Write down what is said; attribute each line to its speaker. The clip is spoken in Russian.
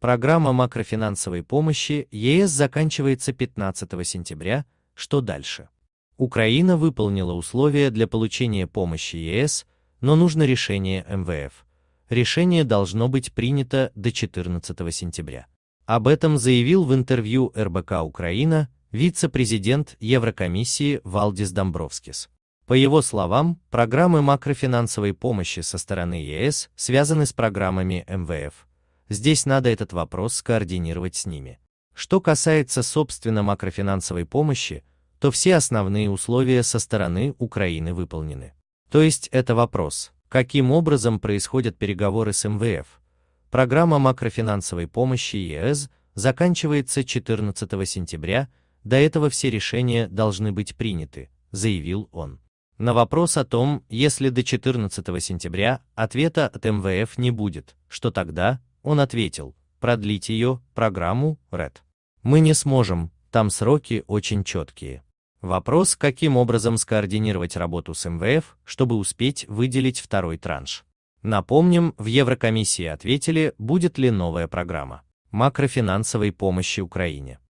Speaker 1: Программа макрофинансовой помощи ЕС заканчивается 15 сентября. Что дальше? Украина выполнила условия для получения помощи ЕС, но нужно решение МВФ. Решение должно быть принято до 14 сентября. Об этом заявил в интервью РБК «Украина» вице-президент Еврокомиссии Валдис Домбровскис. По его словам, программы макрофинансовой помощи со стороны ЕС связаны с программами МВФ – Здесь надо этот вопрос скоординировать с ними. Что касается собственно макрофинансовой помощи, то все основные условия со стороны Украины выполнены. То есть это вопрос, каким образом происходят переговоры с МВФ. Программа макрофинансовой помощи ЕС заканчивается 14 сентября, до этого все решения должны быть приняты, заявил он. На вопрос о том, если до 14 сентября ответа от МВФ не будет, что тогда, он ответил, продлить ее, программу, РЭД. Мы не сможем, там сроки очень четкие. Вопрос, каким образом скоординировать работу с МВФ, чтобы успеть выделить второй транш. Напомним, в Еврокомиссии ответили, будет ли новая программа макрофинансовой помощи Украине.